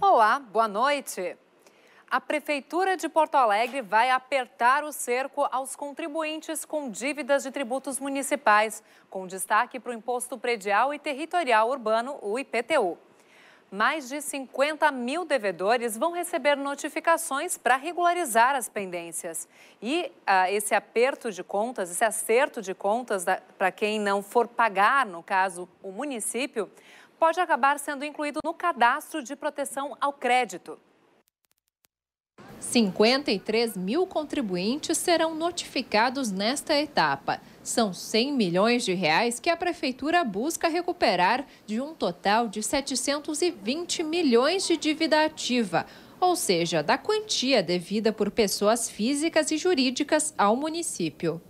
Olá, boa noite. A Prefeitura de Porto Alegre vai apertar o cerco aos contribuintes com dívidas de tributos municipais, com destaque para o Imposto Predial e Territorial Urbano, o IPTU. Mais de 50 mil devedores vão receber notificações para regularizar as pendências. E ah, esse aperto de contas, esse acerto de contas para quem não for pagar, no caso, o município, pode acabar sendo incluído no cadastro de proteção ao crédito. 53 mil contribuintes serão notificados nesta etapa. São 100 milhões de reais que a Prefeitura busca recuperar de um total de 720 milhões de dívida ativa, ou seja, da quantia devida por pessoas físicas e jurídicas ao município.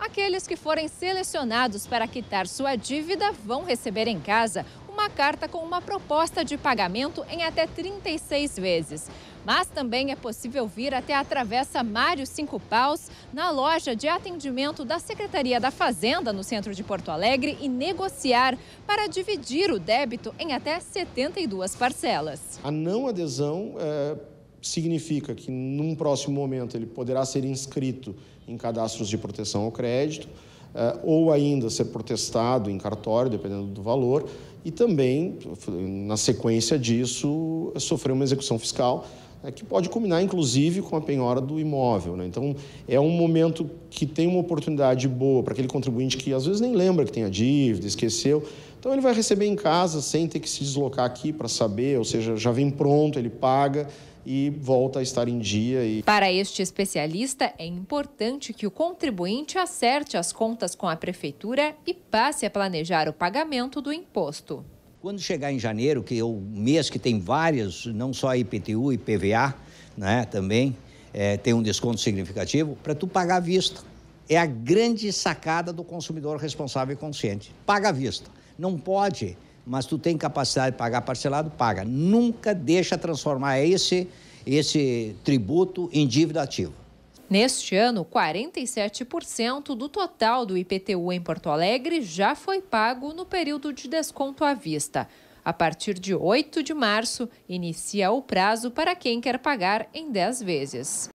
Aqueles que forem selecionados para quitar sua dívida vão receber em casa uma carta com uma proposta de pagamento em até 36 vezes. Mas também é possível vir até a Travessa Mário Cinco Paus, na loja de atendimento da Secretaria da Fazenda, no centro de Porto Alegre, e negociar para dividir o débito em até 72 parcelas. A não adesão é significa que num próximo momento ele poderá ser inscrito em cadastros de proteção ao crédito eh, ou ainda ser protestado em cartório, dependendo do valor, e também, na sequência disso, sofrer uma execução fiscal é que pode culminar, inclusive, com a penhora do imóvel. Né? Então, é um momento que tem uma oportunidade boa para aquele contribuinte que às vezes nem lembra que tem a dívida, esqueceu. Então, ele vai receber em casa sem ter que se deslocar aqui para saber, ou seja, já vem pronto, ele paga e volta a estar em dia. E... Para este especialista, é importante que o contribuinte acerte as contas com a prefeitura e passe a planejar o pagamento do imposto. Quando chegar em janeiro, que é o mês que tem várias, não só IPTU e PVA, né, também é, tem um desconto significativo, para tu pagar à vista. É a grande sacada do consumidor responsável e consciente. Paga à vista. Não pode, mas tu tem capacidade de pagar parcelado, paga. Nunca deixa transformar esse, esse tributo em dívida ativa. Neste ano, 47% do total do IPTU em Porto Alegre já foi pago no período de desconto à vista. A partir de 8 de março, inicia o prazo para quem quer pagar em 10 vezes.